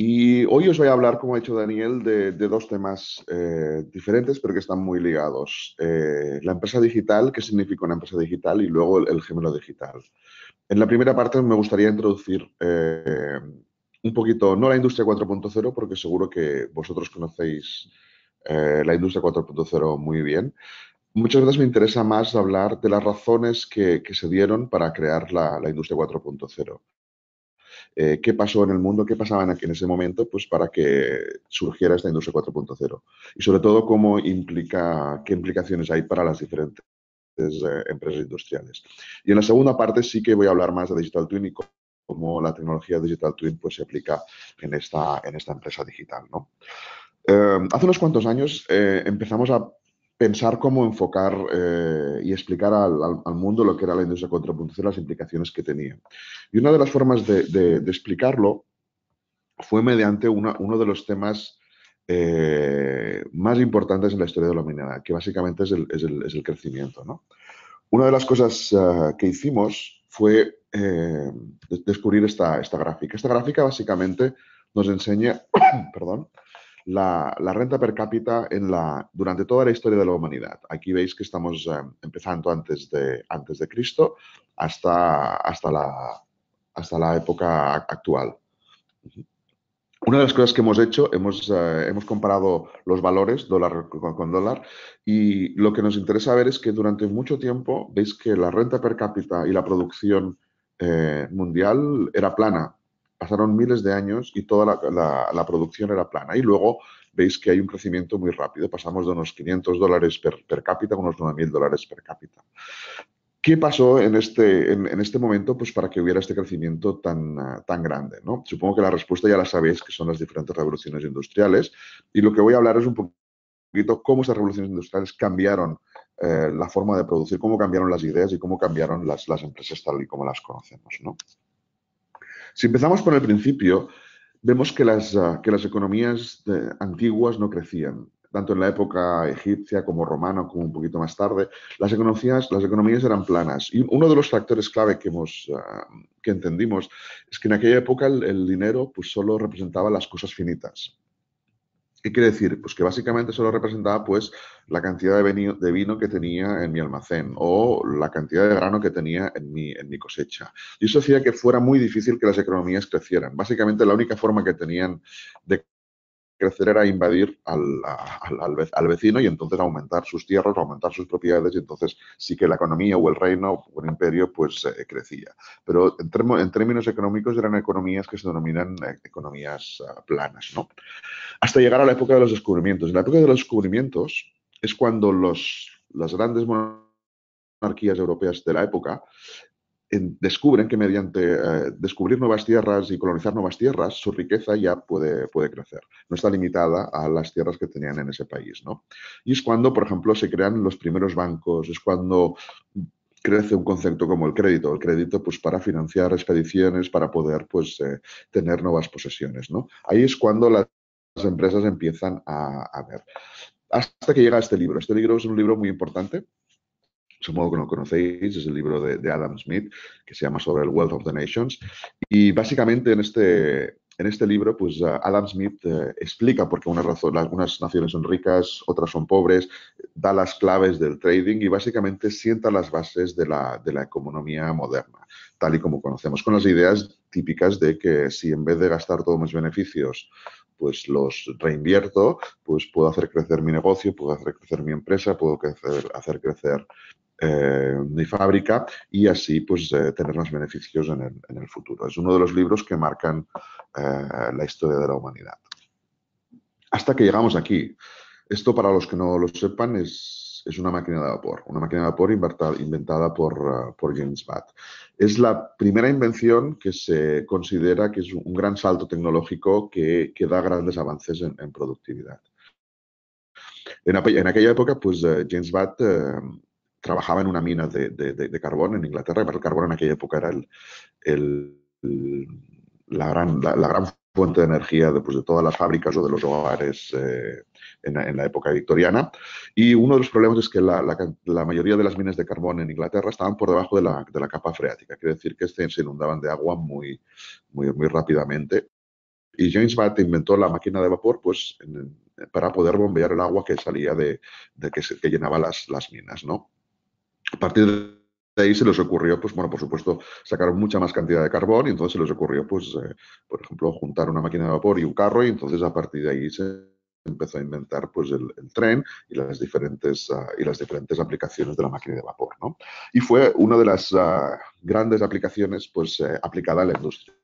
Y hoy os voy a hablar, como ha hecho Daniel, de, dos temas eh, diferentes, pero que están muy ligados. Eh, la empresa digital, qué significa una empresa digital, y luego el, género digital. En la primera parte me gustaría introducir eh, un poquito, no la industria 4.0, porque seguro que vosotros conocéis la industria 4.0 muy bien. Muchas veces me interesa más hablar de las razones que, se dieron para crear la industria 4.0. Eh, qué pasó en el mundo, qué pasaba en, ese momento, pues para que surgiera esta industria 4.0. Y sobre todo, cómo implica, qué implicaciones hay para las diferentes eh, empresas industriales. Y en la segunda parte sí que voy a hablar más de Digital Twin y cómo la tecnología Digital Twin pues, se aplica en esta, en esta empresa digital. Eh, hace unos cuantos años empezamos a pensar cómo enfocar eh, y explicar al, mundo lo que era la industria contrapuntual, las implicaciones que tenía. Y una de las formas de, explicarlo fue mediante uno de los temas eh, más importantes en la historia de la minería, que básicamente es el, crecimiento. Una de las cosas eh, que hicimos fue descubrir esta, esta, gráfica. Esta gráfica básicamente nos enseña, perdón, la, renta per cápita en la, durante toda la historia de la humanidad. Aquí veis que estamos eh, empezando antes de, antes de Cristo hasta, hasta, la, hasta la época actual. Una de las cosas que hemos hecho, hemos, eh, comparado los valores dólar con, dólar y lo que nos interesa ver es que durante mucho tiempo veis que la renta per cápita y la producción eh, mundial era plana pasaron miles de años y toda la, producción era plana. Y luego veis que hay un crecimiento muy rápido. Pasamos de unos 500 dólares per, cápita a unos 9.000 dólares per cápita. ¿Qué pasó en este, en, este momento pues, para que hubiera este crecimiento tan, tan grande? ¿no? Supongo que la respuesta ya la sabéis, que son las diferentes revoluciones industriales. Y lo que voy a hablar es un poquito cómo esas revoluciones industriales cambiaron eh, la forma de producir, cómo cambiaron las ideas y cómo cambiaron las, empresas tal y como las conocemos. Si empezamos por el principio, vemos que las, ah, economías eh, antiguas no crecían. Tanto en la época egipcia como romana, como un poquito más tarde, las economías, eran planas. Y uno de los factores clave que, hemos, ah, que entendimos es que en aquella época el, dinero pues, solo representaba las cosas finitas. ¿Qué quiere decir? Pues que básicamente solo representaba pues la cantidad de, vino, de vino que tenía en mi almacén o la cantidad de grano que tenía en mi, en mi cosecha. Y eso hacía que fuera muy difícil que las economías crecieran. Básicamente la única forma que tenían de crecer era invadir al, vecino y entonces aumentar sus tierras, aumentar sus propiedades y entonces sí que la economía o el reino o el imperio pues eh, crecía. Pero en, términos económicos eran economías que se denominan eh, economías ah, planas, ¿no? Hasta llegar a la época de los descubrimientos. En la época de los descubrimientos es cuando los, las grandes monarquías europeas de la época descubren que mediante eh, descubrir nuevas tierras y colonizar nuevas tierras, su riqueza ya puede, puede crecer. No está limitada a las tierras que tenían en ese país. ¿no? Y es cuando, por ejemplo, se crean los primeros bancos, es cuando crece un concepto como el crédito, el crédito pues para financiar expediciones, para poder pues eh, tener nuevas posesiones, ¿no? Ahí es cuando las empresas empiezan a, a ver hasta que llega este libro. Este libro es un libro muy importante supongo que no conocéis, es el libro de, Adam Smith, que se llama sobre el Wealth of the Nations. Y básicamente en este, en este libro, pues Adam Smith eh, explica por qué una razón, unas naciones son ricas, otras son pobres, da las claves del trading y básicamente sienta las bases de la, de la economía moderna, tal y como conocemos, con las ideas típicas de que si en vez de gastar todos mis beneficios pues los reinvierto, pues puedo hacer crecer mi negocio, puedo hacer crecer mi empresa, puedo crecer, hacer crecer ni eh, mi fábrica y así pues eh, tener más beneficios en el, futuro. Es uno de los libros que marcan eh, la historia de la humanidad. Hasta que llegamos aquí. Esto para los que no lo sepan es, una máquina de vapor, una máquina de vapor inventada por, por James Watt. Es la primera invención que se considera que es un gran salto tecnológico que, da grandes avances en, productividad. En, aquella época, pues James Watt trabajaba en una mina de, carbón en Inglaterra, pero el carbón en aquella época era el, la, gran, la, gran fuente de energía de, pues, de todas las fábricas o de los hogares eh, en, la época victoriana. Y uno de los problemas es que la, mayoría de las minas de carbón en Inglaterra estaban por debajo de la, de la capa freática, quiere decir que se, inundaban de agua muy, muy, muy rápidamente. Y James Watt inventó la máquina de vapor pues, para poder bombear el agua que salía de, que, que llenaba las, las minas. ¿no? A partir de ahí se les ocurrió, pues bueno, por supuesto, sacar mucha más cantidad de carbón y entonces se les ocurrió, pues, eh, por ejemplo, juntar una máquina de vapor y un carro y entonces a partir de ahí se empezó a inventar pues el, tren y las diferentes ah, y las diferentes aplicaciones de la máquina de vapor y fue una de las ah, grandes aplicaciones pues eh, aplicada a la industria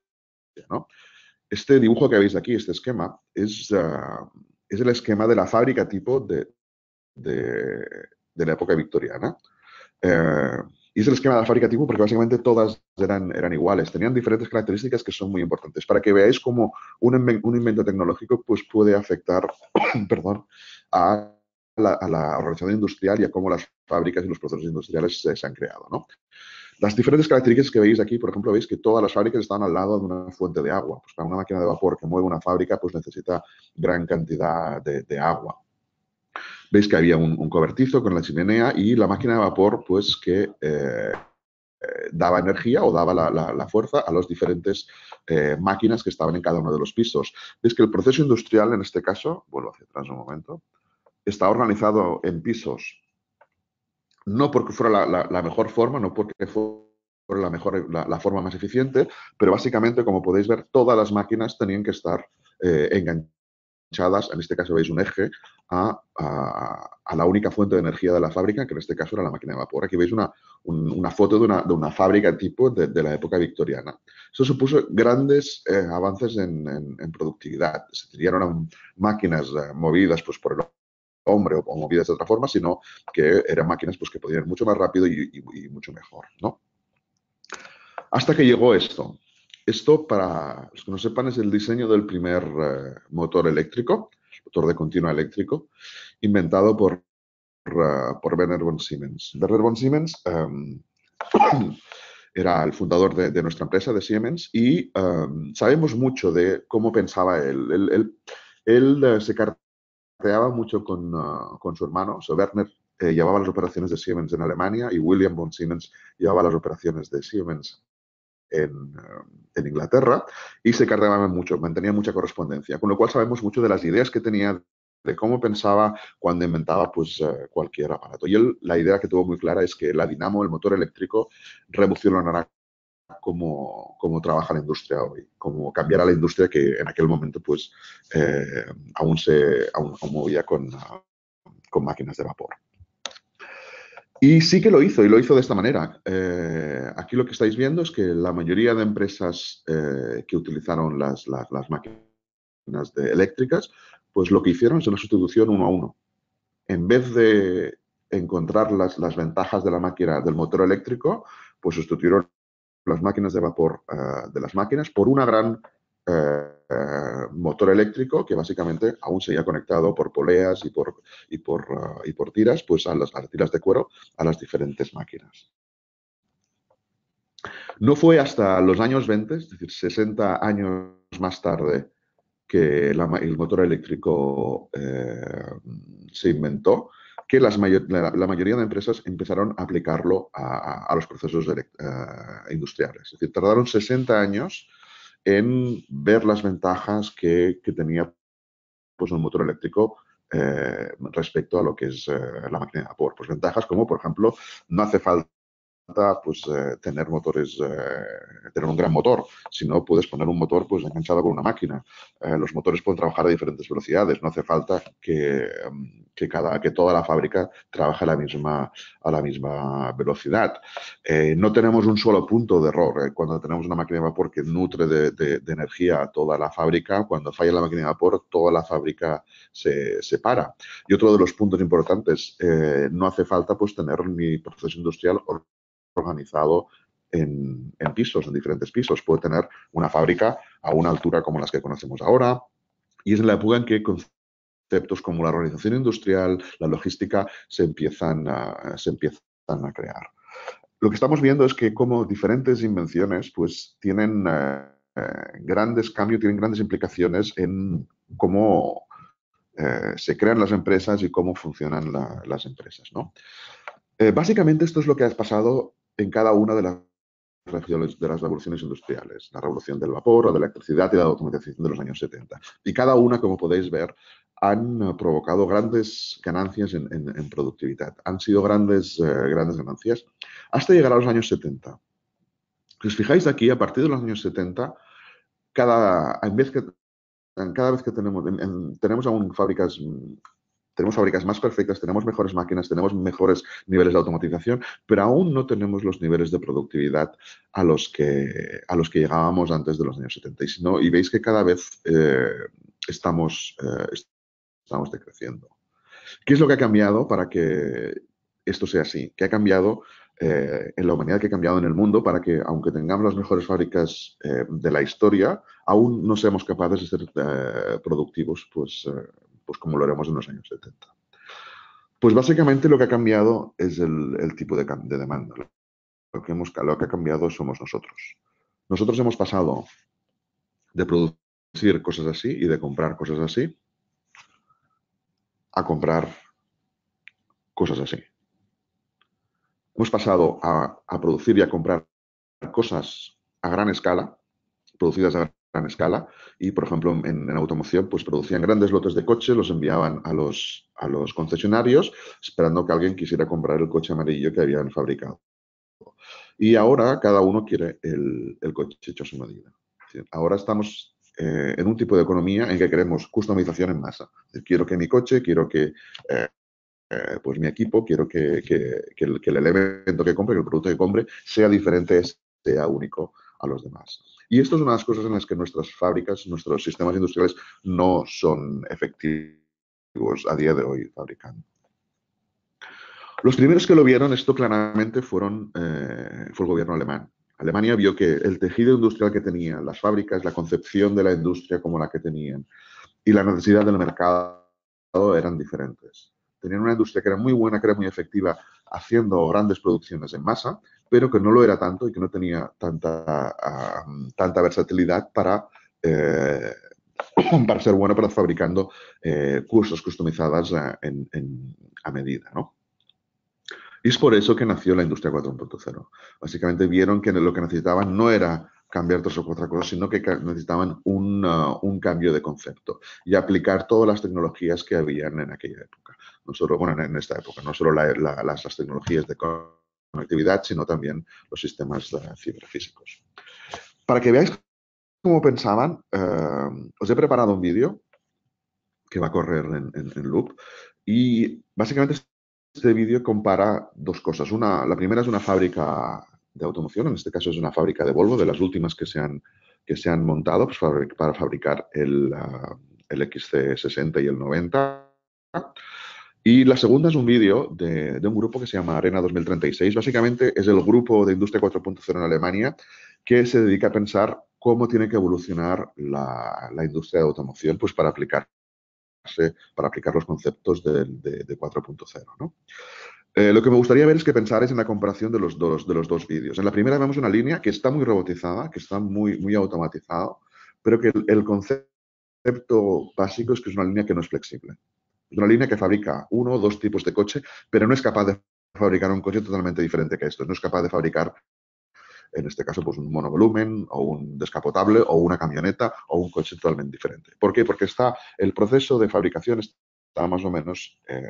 este dibujo que veis aquí este esquema es ah, es el esquema de la fábrica tipo de la época victoriana eh, hice el esquema de la fábrica tipo porque básicamente todas eran, eran iguales, tenían diferentes características que son muy importantes, para que veáis cómo un, invento tecnológico pues, puede afectar perdón, a la, organización industrial y a cómo las fábricas y los procesos industriales se, han creado. Las diferentes características que veis aquí, por ejemplo, veis que todas las fábricas están al lado de una fuente de agua. Pues para una máquina de vapor que mueve una fábrica, pues necesita gran cantidad de agua. Veis que había un, cobertizo con la chimenea y la máquina de vapor, pues que eh, eh, daba energía o daba la, fuerza a las diferentes eh, máquinas que estaban en cada uno de los pisos. Veis que el proceso industrial, en este caso, vuelvo hacia atrás un momento, está organizado en pisos. No porque fuera la, mejor forma, no porque fuera la mejor la, forma más eficiente, pero básicamente, como podéis ver, todas las máquinas tenían que estar enganchadas en este caso veis un eje, a, la única fuente de energía de la fábrica, que en este caso era la máquina de vapor. Aquí veis una, foto de una, fábrica tipo de, la época victoriana. Eso supuso grandes eh, avances en, productividad. Se tiraron máquinas eh, movidas pues, por el hombre o, movidas de otra forma, sino que eran máquinas pues, que podían ir mucho más rápido y, y mucho mejor. ¿no? Hasta que llegó esto. Esto, para los que no sepan, es el diseño del primer eh, motor eléctrico, motor de continua eléctrico, inventado por, eh, por, Werner von Siemens. Werner von Siemens em, era el fundador de, nuestra empresa, de Siemens, y em, sabemos mucho de cómo pensaba él. Él, eh, se carteaba mucho con, su hermano, Werner llevaba las operaciones de Siemens en Alemania y William von Siemens llevaba las operaciones de Siemens eh, en, Inglaterra y se cargaban mucho, mantenía mucha correspondencia, con lo cual sabemos mucho de las ideas que tenía de cómo pensaba cuando inventaba pues, eh, cualquier aparato. Y él, la idea que tuvo muy clara es que la dinamo, el motor eléctrico, revolucionará cómo, cómo trabaja la industria hoy, cómo cambiará la industria que en aquel momento pues, eh, aún se aún, movía con, con máquinas de vapor. Y sí que lo hizo, y lo hizo de esta manera. Eh, aquí lo que estáis viendo es que la mayoría de empresas eh, que utilizaron las, máquinas de eléctricas, pues lo que hicieron es una sustitución uno a uno. En vez de encontrar las, ventajas de la máquina del motor eléctrico, pues sustituyeron las máquinas de vapor eh, de las máquinas por una gran eh, motor eléctrico que básicamente aún seguía conectado por poleas y por, y por, ah, tiras, pues a las, tiras de cuero a las diferentes máquinas. No fue hasta los años 20, es decir, 60 años más tarde, que el motor eléctrico eh, se inventó, que la, mayoría de empresas empezaron a aplicarlo a, los procesos eh, industriales. Es decir, tardaron 60 años en ver las ventajas que, que tenía pues, un motor eléctrico eh, respecto a lo que es eh, la máquina de vapor. Pues ventajas como, por ejemplo, no hace falta pues eh, tener motores, eh, tener un gran motor. Si no, puedes poner un motor pues enganchado con una máquina. Eh, los motores pueden trabajar a diferentes velocidades. No hace falta que, mm, que, cada, que toda la fábrica trabaje a la misma, a la misma velocidad. no tenemos un solo punto de error. Cuando tenemos una máquina de vapor que nutre de, energía a toda la fábrica, cuando falla la máquina de vapor, toda la fábrica se, se para. Y otro de los puntos importantes, no hace falta pues tener ni proceso industrial organizado en, pisos, en diferentes pisos. Puede tener una fábrica a una altura como las que conocemos ahora. Y es en la época en que conceptos como la organización industrial, la logística, se empiezan a, se empiezan a crear. Lo que estamos viendo es que como diferentes invenciones pues tienen eh, grandes cambios, tienen grandes implicaciones en cómo eh, se crean las empresas y cómo funcionan las empresas. ¿no? Eh, básicamente esto es lo que ha pasado en cada una de las de las revoluciones industriales, la revolución del vapor, la de la electricidad y la automatización de los años 70. Y cada una, como podéis ver, han eh, provocado grandes ganancias en, productividad. Han sido grandes, eh, grandes ganancias hasta llegar a los años 70. Si os fijáis aquí, a partir de los años 70, cada, en vez que, cada vez que tenemos, tenemos aún fábricas mm, tenemos fábricas más perfectas, tenemos mejores máquinas, tenemos mejores niveles de automatización, pero aún no tenemos los niveles de productividad a los que, a los que llegábamos antes de los años 70. Y, y veis que cada vez eh, estamos, eh, estamos decreciendo. ¿Qué es lo que ha cambiado para que esto sea así? ¿Qué ha cambiado eh, en la humanidad, ¿Qué ha cambiado en el mundo para que, aunque tengamos las mejores fábricas de la historia, aún no seamos capaces de ser productivos pues, pues como lo haremos en los años 70. Pues básicamente lo que ha cambiado es el, tipo de, demanda. Lo que, hemos, ha cambiado somos nosotros. Nosotros hemos pasado de producir cosas así y de comprar cosas así a comprar cosas así. Hemos pasado a, producir y a comprar cosas a gran escala, producidas a gran escala y, por ejemplo, en, automoción, pues producían grandes lotes de coches, los enviaban a los, a los concesionarios esperando que alguien quisiera comprar el coche amarillo que habían fabricado. Y ahora cada uno quiere el, coche hecho a su medida. Ahora estamos eh, en un tipo de economía en que queremos customización en masa. Quiero que mi coche, quiero que eh, eh, pues mi equipo, quiero que, el, que, el, elemento que compre, que el producto que compre, sea diferente, sea único a los demás. Y esto es una de las cosas en las que nuestras fábricas, nuestros sistemas industriales no son efectivos a día de hoy fabricando. Los primeros que lo vieron esto claramente fueron, eh, fue el gobierno alemán. Alemania vio que el tejido industrial que tenía, las fábricas, la concepción de la industria como la que tenían y la necesidad del mercado eran diferentes. Tenían una industria que era muy buena, que era muy efectiva, haciendo grandes producciones en masa, pero que no lo era tanto y que no tenía tanta, ah, tanta versatilidad para, eh, para ser bueno para fabricando eh, cursos customizadas eh, a, medida, ¿no? Y es por eso que nació la industria 4.0. Básicamente vieron que lo que necesitaban no era cambiar dos o cuatro cosas, sino que necesitaban un, uh, un, cambio de concepto y aplicar todas las tecnologías que habían en aquella época. No solo, bueno, en esta época, no solo las, tecnologías de conectividad, sino también los sistemas ciberfísicos. Para que veáis cómo pensaban, eh, os he preparado un vídeo que va a correr en, loop y básicamente este vídeo compara dos cosas. Una, la primera es una fábrica de automoción, en este caso es una fábrica de Volvo, de las últimas que se han, que se han montado pues, para fabricar el, eh, el XC60 y el 90. Y la segunda es un vídeo de, un grupo que se llama Arena 2036. Básicamente es el grupo de Industria 4.0 en Alemania que se dedica a pensar cómo tiene que evolucionar la, industria de automoción pues para aplicarse, para aplicar los conceptos de, 4.0. Eh, lo que me gustaría ver es que pensarais en la comparación de los, dos, de los dos vídeos. En la primera vemos una línea que está muy robotizada, que está muy, muy automatizada, pero que el concepto básico es que es una línea que no es flexible una línea que fabrica uno o dos tipos de coche, pero no es capaz de fabricar un coche totalmente diferente que esto. No es capaz de fabricar, en este caso, pues un monovolumen o un descapotable o una camioneta o un coche totalmente diferente. ¿Por qué? Porque está el proceso de fabricación está más o menos eh,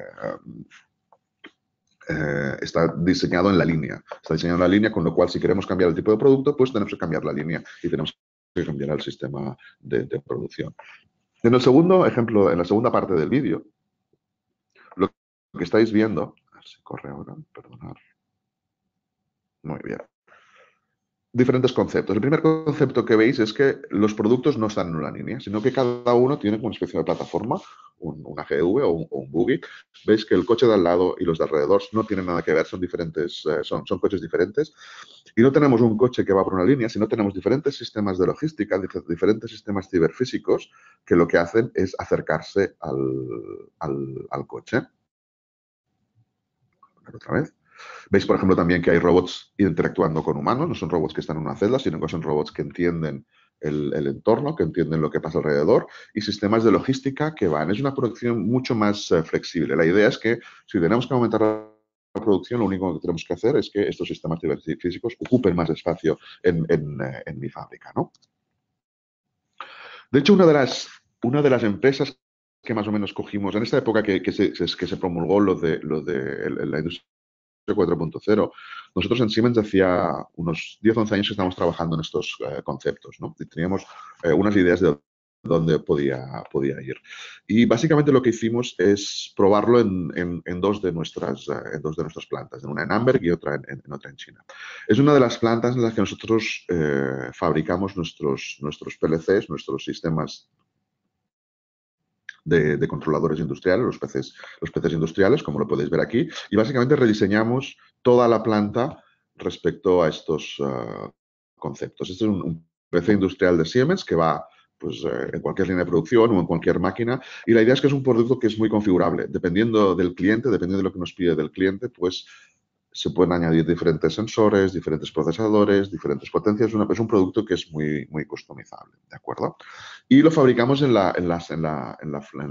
eh, está diseñado en la línea. Está diseñado en la línea, con lo cual si queremos cambiar el tipo de producto, pues tenemos que cambiar la línea y tenemos que cambiar el sistema de, de producción. En el segundo ejemplo, en la segunda parte del vídeo, lo que estáis viendo, a ver si corre ahora, perdonar. Muy bien. Diferentes conceptos. El primer concepto que veis es que los productos no están en una línea, sino que cada uno tiene una especie de plataforma, un, una GV o un, buggy. Veis que el coche de al lado y los de alrededor no tienen nada que ver, son diferentes, eh, son, son coches diferentes. Y no tenemos un coche que va por una línea, sino tenemos diferentes sistemas de logística, diferentes sistemas ciberfísicos que lo que hacen es acercarse al, al coche otra vez. Veis, por ejemplo, también que hay robots interactuando con humanos, no son robots que están en una celda, sino que son robots que entienden el, entorno, que entienden lo que pasa alrededor, y sistemas de logística que van. Es una producción mucho más eh, flexible. La idea es que si tenemos que aumentar la producción, lo único que tenemos que hacer es que estos sistemas físicos ocupen más espacio en, eh, mi fábrica. De hecho, una de, las, una de las empresas que más o menos cogimos en esta época que, que, se, que se, promulgó lo de, lo de la industria 4.0. Nosotros en Siemens hacía unos 10-11 años que estábamos trabajando en estos eh, conceptos, ¿no? Y teníamos eh, unas ideas de dónde podía, podía ir. Y básicamente lo que hicimos es probarlo en, en, dos, de nuestras, eh, en dos de nuestras plantas, en una en Amberg y otra en, otra en China. Es una de las plantas en las que nosotros fabricamos nuestros, nuestros PLCs, nuestros sistemas de, controladores industriales, los peces, los peces industriales, como lo podéis ver aquí, y básicamente rediseñamos toda la planta respecto a estos ah, conceptos. Este es un, PC industrial de Siemens que va pues, eh, en cualquier línea de producción o en cualquier máquina. Y la idea es que es un producto que es muy configurable. Dependiendo del cliente, dependiendo de lo que nos pide del cliente, pues se pueden añadir diferentes sensores, diferentes procesadores, diferentes potencias. es un producto que es muy, muy customizable, ¿de acuerdo? Y lo fabricamos en la, en en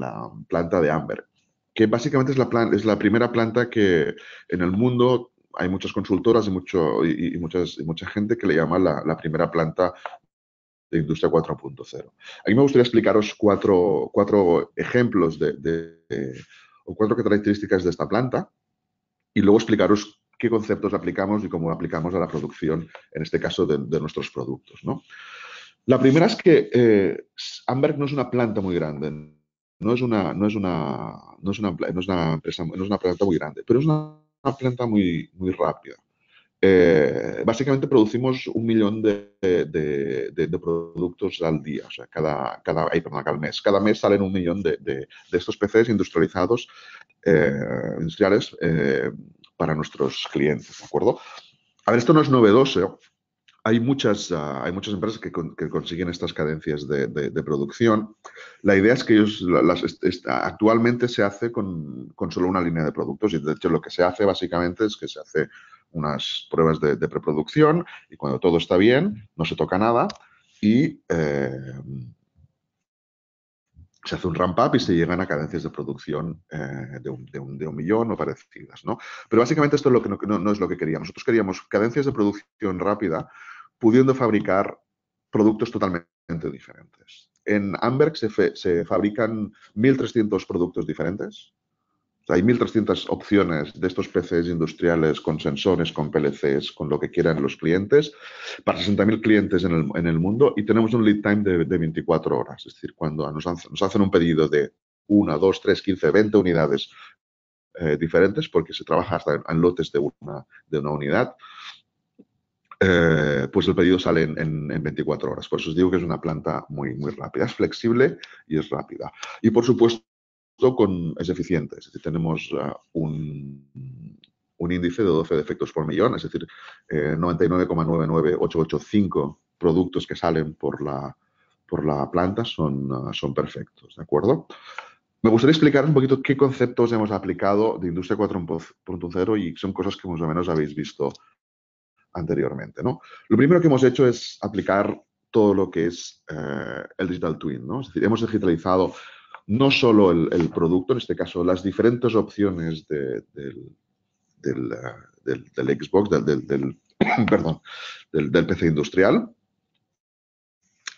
la, planta de Amber, que básicamente es la, es la primera planta que en el mundo hay muchas consultoras y, mucho, y, muchas, mucha gente que le llama la, primera planta de industria 4.0. A mí me gustaría explicaros cuatro, ejemplos o cuatro características de esta planta y luego explicaros qué conceptos aplicamos y cómo aplicamos a la producción, en este caso, de, nuestros productos. La primera es que eh, Amberg no es una planta muy grande, no es una, no es una, empresa, una planta muy grande, pero es una, planta muy, muy rápida. Eh, básicamente producimos un millón de, productos al día, o sea, cada, cada, mes. Cada mes salen un millón de, estos PCs industrializados, eh, industriales, eh, para nuestros clientes, ¿de acuerdo? A ver, esto no es novedoso. Hay muchas, ah, hay muchas empresas que, consiguen estas cadencias de, producción. La idea es que ellos actualmente se hace con, con, solo una línea de productos y de hecho lo que se hace básicamente es que se hace unas pruebas de, preproducción y cuando todo está bien no se toca nada y eh, se hace un ramp up y se llegan a cadencias de producción eh, de, un, millón o parecidas. ¿no? Pero básicamente esto es lo que no, es lo que queríamos. Nosotros queríamos cadencias de producción rápida, pudiendo fabricar productos totalmente diferentes. En Amberg se, se fabrican 1.300 productos diferentes hay 1.300 opciones de estos PCs industriales con sensores, con PLCs, con lo que quieran los clientes, para 60.000 clientes en el, mundo y tenemos un lead time de, 24 horas. Es decir, cuando nos, hacen un pedido de 1, 2, 3, 15, 20 unidades eh, diferentes, porque se trabaja hasta en, lotes de una, de una unidad, eh, pues el pedido sale en, 24 horas. Por eso os digo que es una planta muy, muy rápida. Es flexible y es rápida. Y por supuesto, con, es eficiente. Es decir, tenemos ah, un, un, índice de 12 defectos por millón, es decir, 99,99885 eh, productos que salen por la, por la planta son, ah, son perfectos, ¿de acuerdo? Me gustaría explicar un poquito qué conceptos hemos aplicado de Industria 4.0 y son cosas que más o menos habéis visto anteriormente. ¿no? Lo primero que hemos hecho es aplicar todo lo que es eh, el digital twin. ¿no? Es decir, hemos digitalizado no solo el, producto, en este caso las diferentes opciones eh, del, del, Xbox, del, perdón, del, PC industrial,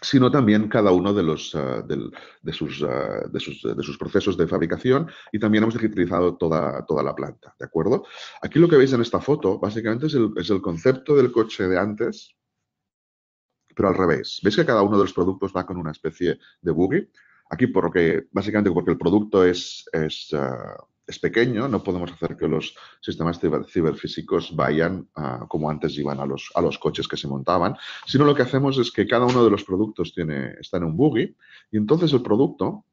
sino también cada uno de, los, eh, eh, de, sus, de, sus, procesos de fabricación y también hemos digitalizado toda, toda la planta, ¿de acuerdo? Aquí lo que veis en esta foto básicamente es el, es el concepto del coche de antes, pero al revés. ¿Veis que cada uno de los productos va con una especie de buggy? aquí porque básicamente porque el producto ah, es, pequeño, no podemos hacer que los sistemas ciberfísicos vayan ah, como antes iban a los, a los coches que se montaban, sino lo que hacemos es que cada uno de los productos tiene, está en un buggy y entonces el producto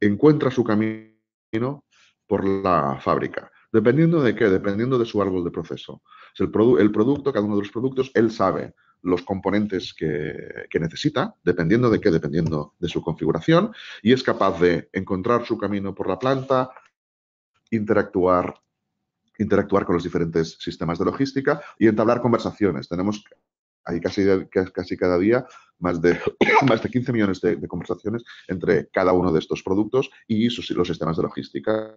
encuentra su camino por la fábrica. Dependiendo de qué, dependiendo de su árbol de proceso. El, el producto, cada uno de los productos, él sabe los componentes que, necesita, dependiendo de qué, dependiendo de su configuración, y es capaz de encontrar su camino por la planta, interactuar, interactuar con los diferentes sistemas de logística y entablar conversaciones. Tenemos hay casi, casi cada día más de, más de 15 millones de, conversaciones entre cada uno de estos productos y sus, los sistemas de logística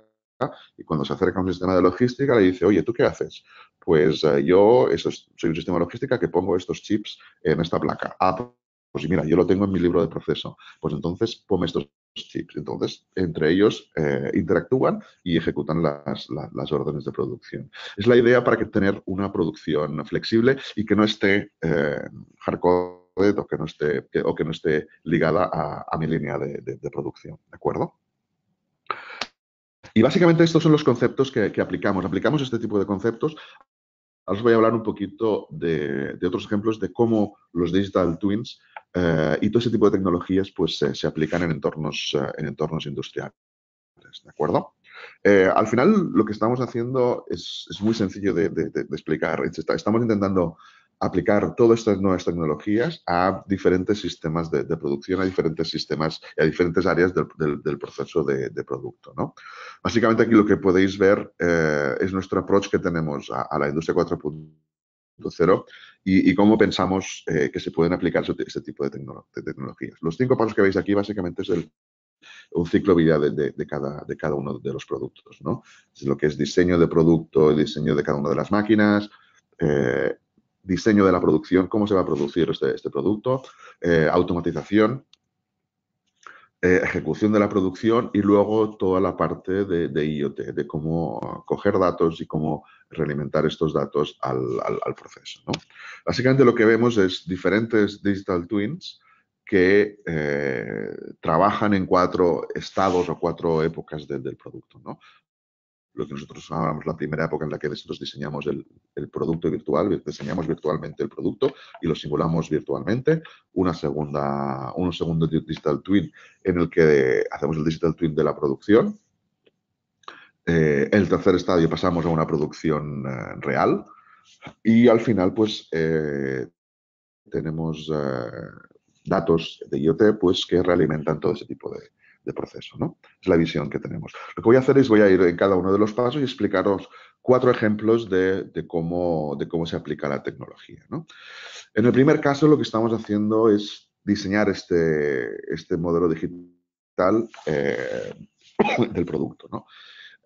y cuando se acerca a un sistema de logística le dice, oye, ¿tú qué haces? Pues eh, yo eso soy un sistema de logística que pongo estos chips en esta placa. Ah, pues mira, yo lo tengo en mi libro de proceso. Pues entonces pone estos chips. Entonces, entre ellos eh, interactúan y ejecutan las, órdenes de producción. Es la idea para que tener una producción flexible y que no esté eh, hardcore o que no esté, o que no esté ligada a, mi línea de producción. ¿De acuerdo? Y básicamente estos son los conceptos que, aplicamos. Aplicamos este tipo de conceptos Ahora os voy a hablar un poquito de, otros ejemplos de cómo los digital twins eh, y todo ese tipo de tecnologías pues, se aplican en entornos, eh, en entornos industriales. ¿De acuerdo? Eh, al final, lo que estamos haciendo es, muy sencillo de explicar. Estamos intentando aplicar todas estas nuevas tecnologías a diferentes sistemas de, producción, a diferentes sistemas, y a diferentes áreas del, proceso de, producto. Básicamente aquí lo que podéis ver eh, es nuestro approach que tenemos a, la industria 4.0 y, cómo pensamos eh, que se pueden aplicar este, este tipo de, tecnologías. Los cinco pasos que veis aquí básicamente es el un ciclo vida de, de, cada, uno de los productos. Es lo que es diseño de producto, el diseño de cada una de las máquinas, eh, diseño de la producción, cómo se va a producir este, este producto, eh, automatización, eh, ejecución de la producción y luego toda la parte de, IoT, de cómo coger datos y cómo realimentar estos datos al, proceso. Básicamente lo que vemos es diferentes digital twins que eh, trabajan en cuatro estados o cuatro épocas del producto lo que nosotros llamábamos la primera época en la que nosotros diseñamos el, producto virtual, diseñamos virtualmente el producto y lo simulamos virtualmente. Una segunda, un segundo digital twin en el que hacemos el digital twin de la producción. Eh, el tercer estadio pasamos a una producción eh, real y al final pues eh, tenemos datos de IoT pues que realimentan todo ese tipo de, proceso. ¿no? Es la visión que tenemos. Lo que voy a hacer es voy a ir en cada uno de los pasos y explicaros cuatro ejemplos de, cómo, se aplica la tecnología. En el primer caso, lo que estamos haciendo es diseñar este, este modelo digital eh, del producto.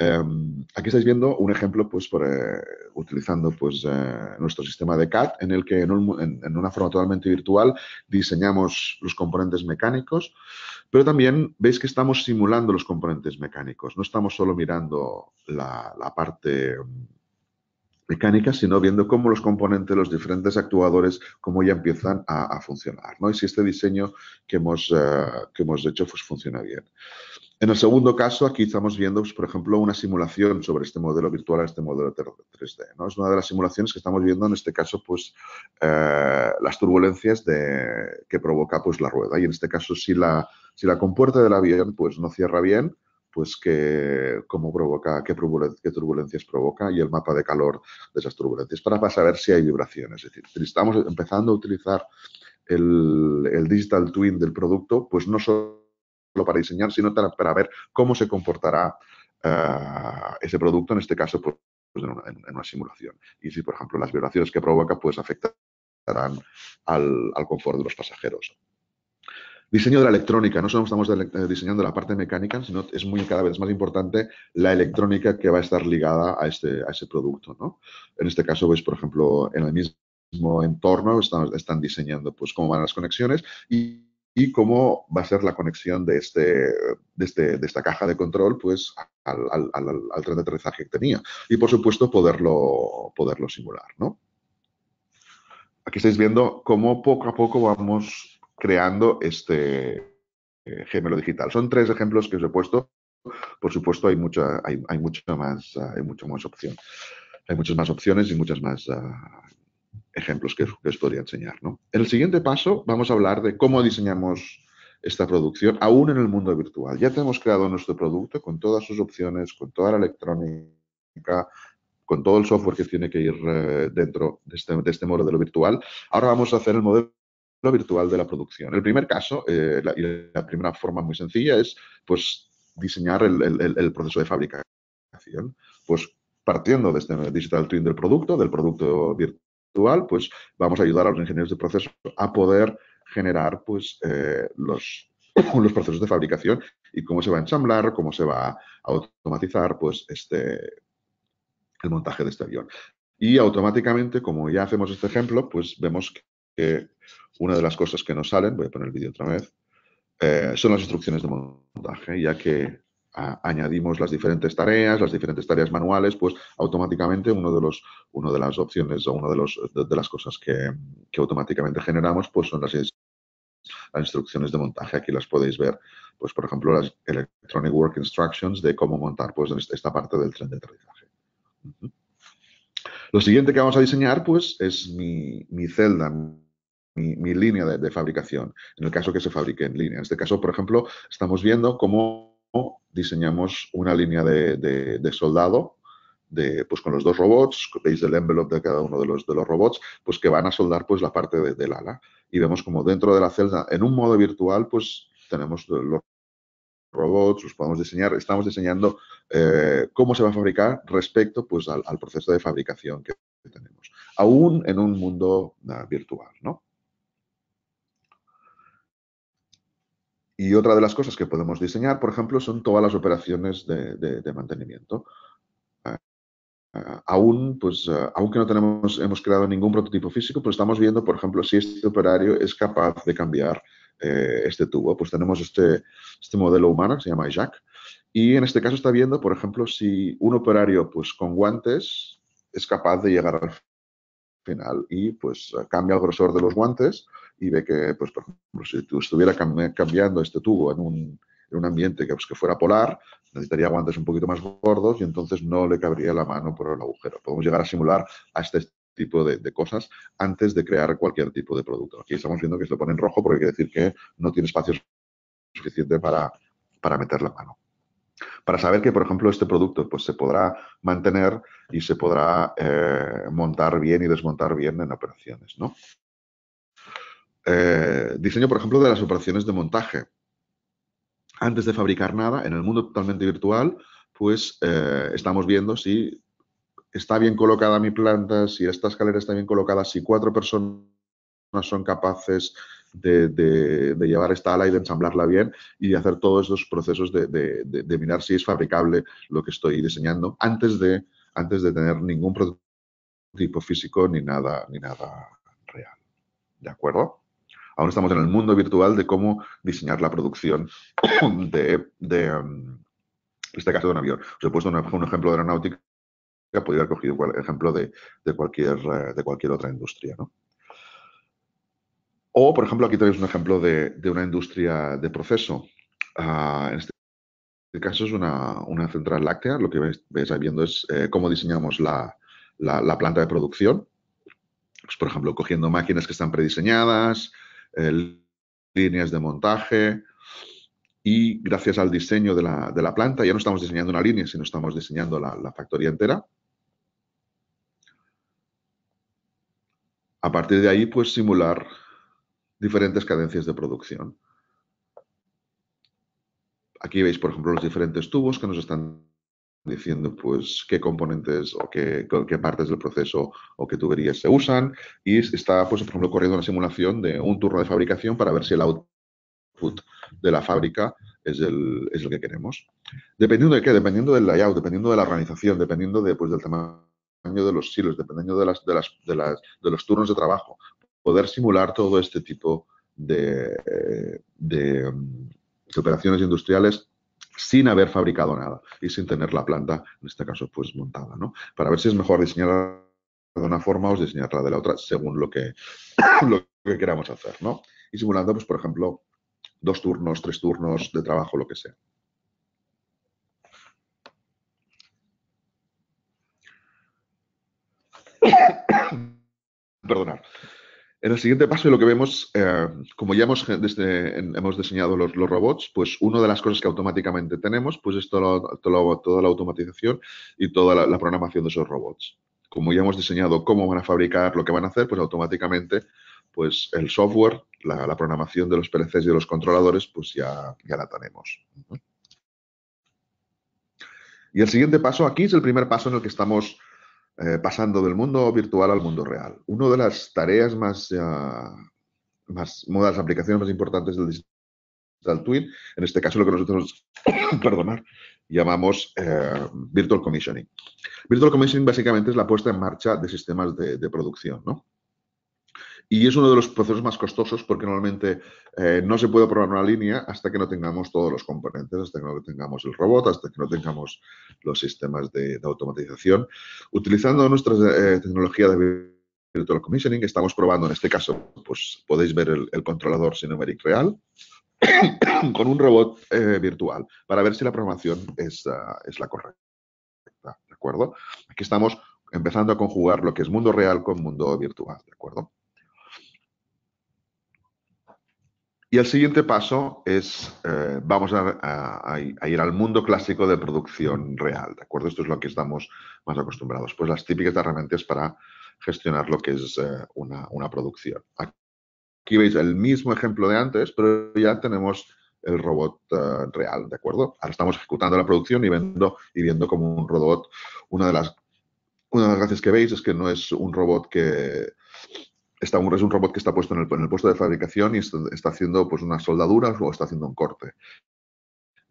Em, aquí estáis viendo un ejemplo pues, eh, utilizando pues, eh, nuestro sistema de CAD en el que en una forma totalmente virtual diseñamos los componentes mecánicos pero también veis que estamos simulando los componentes mecánicos. No estamos solo mirando la, parte mm, mecánica, sino viendo cómo los componentes, los diferentes actuadores, cómo ya empiezan a, funcionar, ¿no? Y si este diseño que hemos, eh, hemos hecho pues, funciona bien. En el segundo caso, aquí estamos viendo, pues, por ejemplo, una simulación sobre este modelo virtual, este modelo 3D, ¿no? Es una de las simulaciones que estamos viendo, en este caso, pues, eh, las turbulencias que provoca, pues, la rueda. Y en este caso, si la si la compuerta del avión pues no cierra bien, pues que, cómo provoca, qué, turbulencias provoca y el mapa de calor de esas turbulencias para saber si hay vibraciones. Es decir, estamos empezando a utilizar el, digital twin del producto, pues no solo para diseñar, sino para ver cómo se comportará eh, ese producto, en este caso, pues, en, una, simulación. Y si, por ejemplo, las vibraciones que provoca, pues afectarán al confort de los pasajeros. Diseño de la electrónica, no solo estamos eh, diseñando la parte mecánica, sino es muy cada vez más importante la electrónica que va a estar ligada a, este, a ese producto. ¿no? En este caso, veis, pues, por ejemplo, en el mismo entorno están, están diseñando pues, cómo van las conexiones y, cómo va a ser la conexión de, este, de, este, de esta caja de control pues, al, al, tren de aterrizaje que tenía. Y, por supuesto, poderlo, poderlo simular. Aquí estáis viendo cómo poco a poco vamos creando este eh, gemelo digital. Son tres ejemplos que os he puesto. Por supuesto, hay mucha, hay, hay más, ah, hay más opción. Hay muchas más opciones y muchas más ah, ejemplos que, os podría enseñar. En el siguiente paso vamos a hablar de cómo diseñamos esta producción, aún en el mundo virtual. Ya tenemos creado nuestro producto con todas sus opciones, con toda la electrónica, con todo el software que tiene que ir eh, dentro de este, de este modelo virtual. Ahora vamos a hacer el modelo virtual de la producción. El primer caso eh, la, y la primera forma muy sencilla es pues, diseñar el, proceso de fabricación. Pues partiendo de este digital twin del producto, del producto virtual, pues vamos a ayudar a los ingenieros de proceso a poder generar pues, eh, los, los procesos de fabricación y cómo se va a ensamblar, cómo se va a automatizar pues, este, el montaje de este avión. Y automáticamente, como ya hacemos este ejemplo, pues vemos una de las cosas que nos salen, voy a poner el vídeo otra vez, eh, son las instrucciones de montaje, ya que añadimos las diferentes tareas, las diferentes tareas manuales, pues automáticamente uno de los, uno de las opciones o una de, los, las cosas que, automáticamente generamos, pues son las, instrucciones de montaje. Aquí las podéis ver, pues por ejemplo las Electronic Work Instructions de cómo montar, pues este, esta parte del tren de aterrizaje. Lo siguiente que vamos a diseñar, pues, es mi, mi celda, mi, línea de, fabricación, en el caso que se fabrique en línea. En este caso, por ejemplo, estamos viendo cómo diseñamos una línea de, soldado de, pues con los dos robots, veis el envelope de cada uno de los, de los robots, pues que van a soldar pues la parte del ala. Y vemos como dentro de la celda, en un modo virtual, pues tenemos los robots, los podemos diseñar, estamos diseñando eh, cómo se va a fabricar respecto pues al, proceso de fabricación que tenemos, aún en un mundo ah, virtual, ¿no? Y otra de las cosas que podemos diseñar, por ejemplo, son todas las operaciones de, mantenimiento. Eh, eh, aún, pues, eh, aunque no tenemos, hemos creado ningún prototipo físico, pues estamos viendo, por ejemplo, si este operario es capaz de cambiar este tubo. Pues tenemos este, este modelo humano que se llama Jack. Y en este caso está viendo, por ejemplo, si un operario pues, con guantes es capaz de llegar al final y pues cambia el grosor de los guantes y ve que, pues, por ejemplo, si tú estuviera cambiando este tubo en un, en un ambiente que, pues, que fuera polar, necesitaría guantes un poquito más gordos y entonces no le cabría la mano por el agujero. Podemos llegar a simular a este tipo de, cosas antes de crear cualquier tipo de producto. Aquí estamos viendo que se lo pone en rojo porque quiere decir que no tiene espacio suficiente para meter la mano para saber que, por ejemplo, este producto pues, se podrá mantener y se podrá eh, montar bien y desmontar bien en operaciones. ¿no? Eh, diseño, por ejemplo, de las operaciones de montaje. Antes de fabricar nada, en el mundo totalmente virtual, pues eh, estamos viendo si está bien colocada mi planta, si esta escalera está bien colocada, si cuatro personas son capaces de, llevar esta ala y de ensamblarla bien y de hacer todos esos procesos de, de, mirar si es fabricable lo que estoy diseñando antes de, antes de tener ningún prototipo físico ni nada, ni nada real. ¿De acuerdo? Ahora estamos en el mundo virtual de cómo diseñar la producción de, um, este caso de un avión. Os he puesto un, ejemplo de aeronáutica, podría haber cogido un ejemplo de, de, cualquier, eh, de cualquier otra industria. ¿no? O, por ejemplo, aquí tenéis un ejemplo de, una industria de proceso. Ah, en este caso es una, central láctea. Lo que veis, viendo es eh, cómo diseñamos la, planta de producción. Pues, por ejemplo, cogiendo máquinas que están prediseñadas, eh, líneas de montaje. Y gracias al diseño de la, de la, planta, ya no estamos diseñando una línea, sino estamos diseñando la factoría entera. A partir de ahí, pues simular diferentes cadencias de producción. Aquí veis, por ejemplo, los diferentes tubos que nos están diciendo pues qué componentes o qué, partes del proceso o qué tuberías se usan y está pues por ejemplo corriendo una simulación de un turno de fabricación para ver si el output de la fábrica es el, que queremos. Dependiendo de qué, dependiendo del layout, dependiendo de la organización, dependiendo pues, del tamaño de los silos, dependiendo de los turnos de trabajo, poder simular todo este tipo mm, de, operaciones industriales sin haber fabricado nada y sin tener la planta, en este caso, pues montada, ¿no? Para ver si es mejor diseñarla de una forma o diseñarla de la otra, según lo que, lo que queramos hacer, ¿no? Y simulando, pues, por ejemplo, dos turnos, tres turnos de trabajo, lo que sea. Perdonar. En el siguiente paso lo que vemos, eh, como ya hemos, eh, diseñado los, robots, pues una de las cosas que automáticamente tenemos, pues es toda la automatización y toda la, programación de esos robots. Como ya hemos diseñado cómo van a fabricar, lo que van a hacer, pues automáticamente pues el software, la, programación de los PLCs y de los controladores, pues ya, ya la tenemos. Y el siguiente paso aquí es el primer paso en el que estamos eh, pasando del mundo virtual al mundo real. Una de las tareas más, eh, más, una de las aplicaciones más importantes del digital twin, en este caso lo que nosotros, perdonar, llamamos eh, virtual commissioning. Virtual commissioning básicamente es la puesta en marcha de sistemas de, de producción, ¿no? Y es uno de los procesos más costosos porque normalmente eh, no se puede probar una línea hasta que no tengamos todos los componentes, hasta que no tengamos el robot, hasta que no tengamos los sistemas de, automatización. Utilizando nuestra eh, tecnología de virtual commissioning, estamos probando en este caso, pues podéis ver el, el controlador numeric real con un robot eh, virtual para ver si la programación es, ah, es la correcta. ¿De acuerdo? Aquí estamos empezando a conjugar lo que es mundo real con mundo virtual, ¿de acuerdo? Y el siguiente paso es, eh, vamos a, ir al mundo clásico de producción real, ¿de acuerdo? Esto es lo que estamos más acostumbrados, pues las típicas herramientas para gestionar lo que es eh, una, producción. Aquí veis el mismo ejemplo de antes, pero ya tenemos el robot eh, real, ¿de acuerdo? Ahora estamos ejecutando la producción y viendo, y viendo como un robot, una de las una de las gracias que veis es que no es un robot que, es un robot que está puesto en el, puesto de fabricación y está, haciendo pues, unas soldaduras o está haciendo un corte.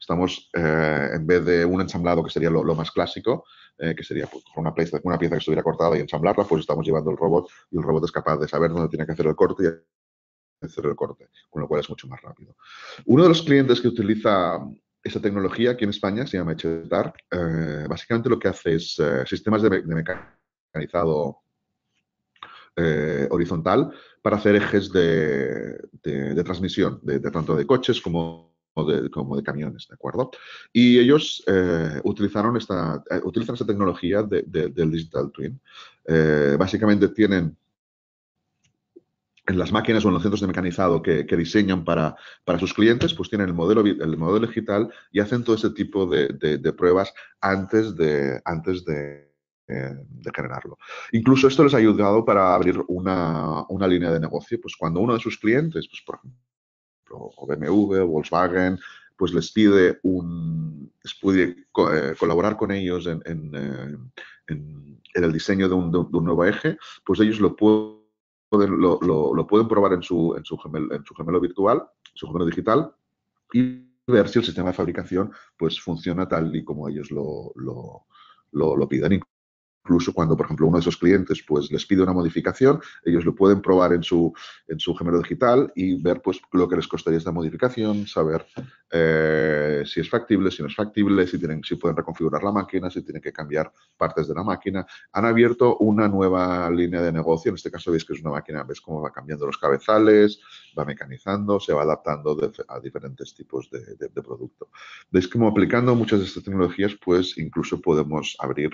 Estamos, eh, en vez de un ensamblado que sería lo, más clásico, eh, que sería pues, una, pieza, una pieza que estuviera cortada y ensamblarla, pues estamos llevando el robot y el robot es capaz de saber dónde tiene que hacer el corte y hacer el corte, con lo cual es mucho más rápido. Uno de los clientes que utiliza esta tecnología aquí en España se llama Echetar. Eh, básicamente lo que hace es sistemas de mecanizado eh, horizontal para hacer ejes de, transmisión, de, tanto de coches como de, camiones, ¿de acuerdo? Y ellos eh, utilizaron esta, eh, utilizan esta tecnología del Digital Twin. básicamente tienen en las máquinas o en los centros de mecanizado que, diseñan para, para, sus clientes, pues tienen el modelo, el modelo digital y hacen todo ese tipo de, pruebas antes de, antes de, eh, de generarlo. Incluso esto les ha ayudado para abrir una, línea de negocio, pues cuando uno de sus clientes, pues por ejemplo, BMW, Volkswagen, pues les pide un, eh, colaborar con ellos en, eh, el diseño de un, nuevo eje, pues ellos lo pueden, lo, lo, pueden probar en su, en, su gemelo, en su gemelo virtual, su gemelo digital, y ver si el sistema de fabricación pues funciona tal y como ellos lo, lo, lo incluso cuando, por ejemplo, uno de esos clientes pues, les pide una modificación, ellos lo pueden probar en su, género digital y ver pues, lo que les costaría esta modificación, saber eh, si es factible, si no es factible, si, tienen, si pueden reconfigurar la máquina, si tienen que cambiar partes de la máquina. Han abierto una nueva línea de negocio, en este caso veis que es una máquina, ves cómo va cambiando los cabezales, va mecanizando, se va adaptando a diferentes tipos de, producto. Veis cómo aplicando muchas de estas tecnologías, pues incluso podemos abrir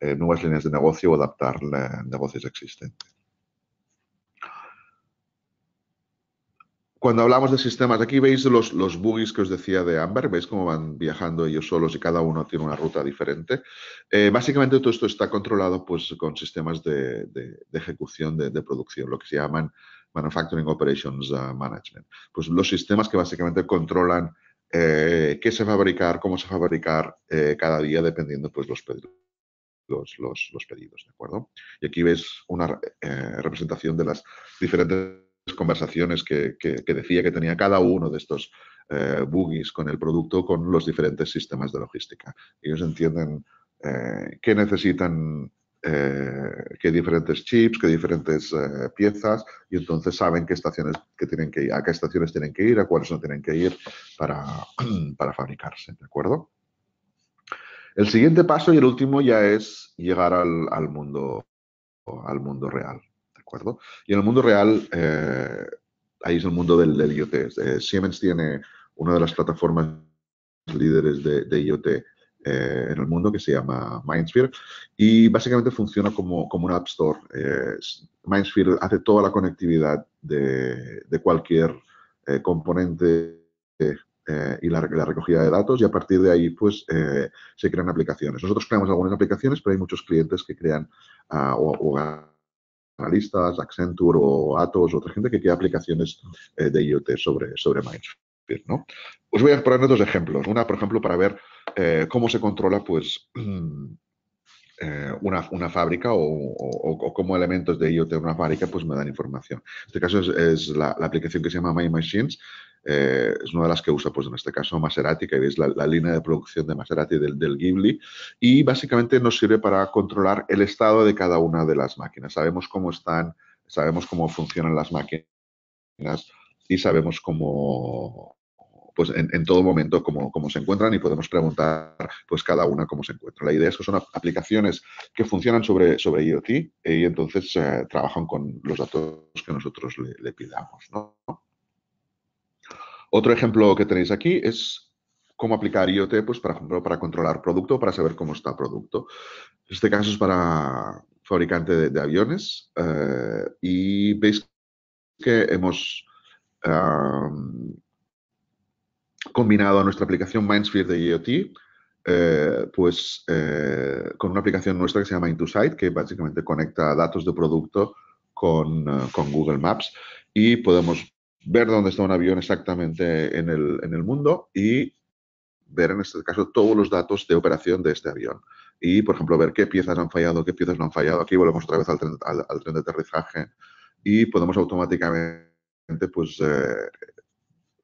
eh, nuevas líneas de negocio o adaptar negocios existentes. Cuando hablamos de sistemas, aquí veis los, los que os decía de Amber, veis cómo van viajando ellos solos y cada uno tiene una ruta diferente. Eh, básicamente todo esto está controlado pues, con sistemas de, ejecución de, producción, lo que se llaman Manufacturing Operations eh, Management. Pues los sistemas que básicamente controlan qué se fabricar, cómo se fabricar cada día, dependiendo pues los pedidos los, los, los pedidos, ¿de acuerdo? Y aquí ves una eh, representación de las diferentes conversaciones que, decía que tenía cada uno de estos eh, con el producto, con los diferentes sistemas de logística. Ellos entienden eh, qué necesitan, eh, qué diferentes chips, qué diferentes eh, piezas, y entonces saben qué estaciones que tienen que ir, a qué estaciones tienen que ir, a cuáles no tienen que ir para fabricarse, ¿de acuerdo? El siguiente paso y el último ya es llegar al, mundo, al mundo real, ¿de acuerdo? Y en el mundo real, eh, ahí es el mundo del, IoT. Eh, Siemens tiene una de las plataformas líderes de, IoT eh, en el mundo que se llama Mindsphere y básicamente funciona como, un App Store. Mindsphere hace toda la conectividad de, cualquier componente eh, y la, recogida de datos y a partir de ahí pues eh, se crean aplicaciones. Nosotros creamos algunas aplicaciones, pero hay muchos clientes que crean ah, o, analistas, Accenture o Atos, o otra gente que crea aplicaciones eh, de IoT sobre, sobre Mindsphere. ¿no? Os voy a poner dos ejemplos. Una, por ejemplo, para ver cómo se controla pues una, fábrica o, o, elementos de IoT de una fábrica, pues me dan información. En este caso es, la, la, aplicación que se llama My Machines, eh, es una de las que usa, pues en este caso, Maserati, que es la, línea de producción de Maserati del, Ghibli, y básicamente nos sirve para controlar el estado de cada una de las máquinas. Sabemos cómo están, sabemos cómo funcionan las máquinas y sabemos cómo pues en, todo momento cómo, cómo, se encuentran y podemos preguntar pues cada una cómo se encuentra. La idea es que son aplicaciones que funcionan sobre, sobre IoT y entonces eh, trabajan con los datos que nosotros le, le pidamos. ¿no? Otro ejemplo que tenéis aquí es cómo aplicar IoT, pues, para, ejemplo, para controlar producto, para saber cómo está producto. En este caso es para fabricante de, aviones eh, y veis que hemos combinado nuestra aplicación Mindsphere de IoT eh, pues eh, con una aplicación nuestra que se llama Intusight, que básicamente conecta datos de producto con, con Google Maps y podemos ver dónde está un avión exactamente en el, mundo y ver en este caso todos los datos de operación de este avión. Y, por ejemplo, ver qué piezas han fallado, qué piezas no han fallado. Aquí volvemos otra vez al tren, de aterrizaje y podemos automáticamente pues, eh,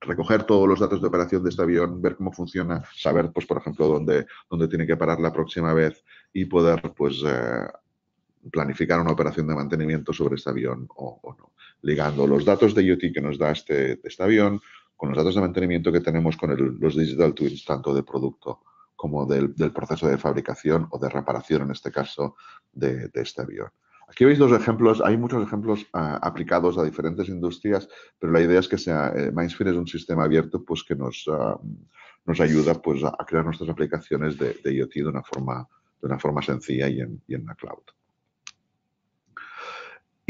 recoger todos los datos de operación de este avión, ver cómo funciona, saber, pues, por ejemplo, dónde, dónde tiene que parar la próxima vez y poder pues, eh, planificar una operación de mantenimiento sobre este avión o no ligando los datos de IoT que nos da este, este avión con los datos de mantenimiento que tenemos con los digital twins, tanto de producto como del, proceso de fabricación o de reparación, en este caso, de, este avión. Aquí veis dos ejemplos, hay muchos ejemplos ah, aplicados a diferentes industrias, pero la idea es que sea, eh, Mindsphere es un sistema abierto pues, que nos, ah, nos ayuda pues, a crear nuestras aplicaciones de, de, IoT de una forma, de una forma sencilla y en, y en la cloud.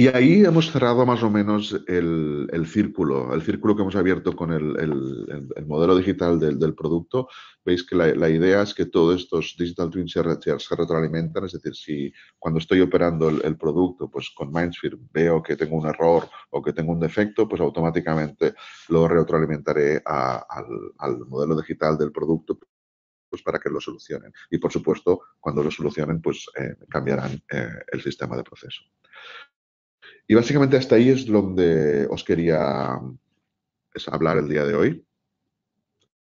Y ahí hemos cerrado más o menos el, círculo, el círculo que hemos abierto con el, modelo digital del, producto. Veis que la, idea es que todos estos digital twins se, se retroalimentan, es decir, si cuando estoy operando el, producto, pues con Mindsphere veo que tengo un error o que tengo un defecto, pues automáticamente lo retroalimentaré al, modelo digital del producto pues para que lo solucionen. Y por supuesto, cuando lo solucionen, pues eh, cambiarán eh, el sistema de proceso. Y básicamente hasta ahí es donde os quería pues, hablar el día de hoy.